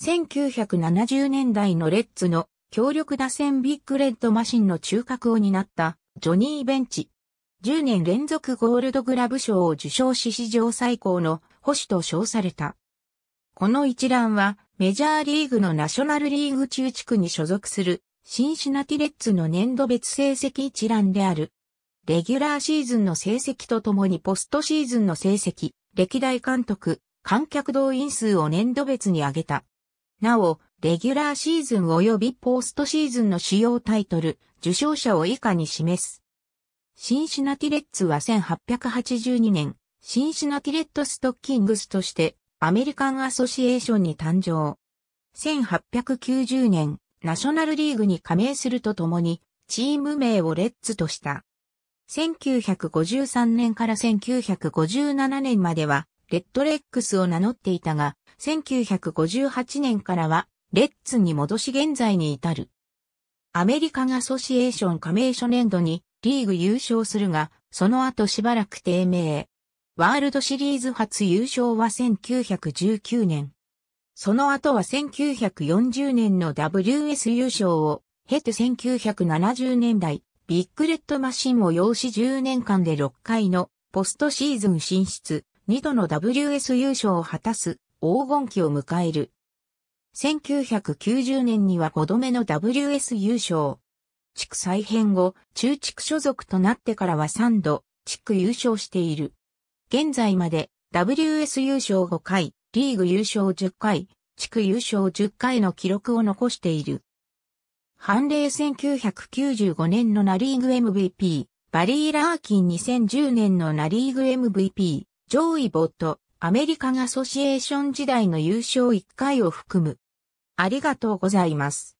1970年代のレッツの強力打線ビッグレッドマシンの中核を担ったジョニー・ベンチ。10年連続ゴールドグラブ賞を受賞し史上最高の保守と称された。この一覧はメジャーリーグのナショナルリーグ中地区に所属するシンシナティレッツの年度別成績一覧である。レギュラーシーズンの成績とともにポストシーズンの成績、歴代監督、観客動員数を年度別に上げた。なお、レギュラーシーズン及びポストシーズンの主要タイトル、受賞者を以下に示す。シンシナティレッツは1882年、シンシナティレットストッキングスとしてアメリカンアソシエーションに誕生。1890年、ナショナルリーグに加盟するとともに、チーム名をレッツとした。1953年から1957年までは、レッドレックスを名乗っていたが、1958年からは、レッツに戻し現在に至る。アメリカがソシエーション加盟初年度にリーグ優勝するが、その後しばらく低迷。ワールドシリーズ初優勝は1919年。その後は1940年の WS 優勝を経て1970年代、ビッグレッドマシンを要し10年間で6回のポストシーズン進出、2度の WS 優勝を果たす黄金期を迎える。1990年には5度目の WS 優勝。地区再編後、中地区所属となってからは3度、地区優勝している。現在まで WS 優勝5回、リーグ優勝10回、地区優勝10回の記録を残している。判例1995年のナリーグ MVP、バリー・ラーキン2010年のナリーグ MVP、上位ボット、アメリカンアソシエーション時代の優勝1回を含む。ありがとうございます。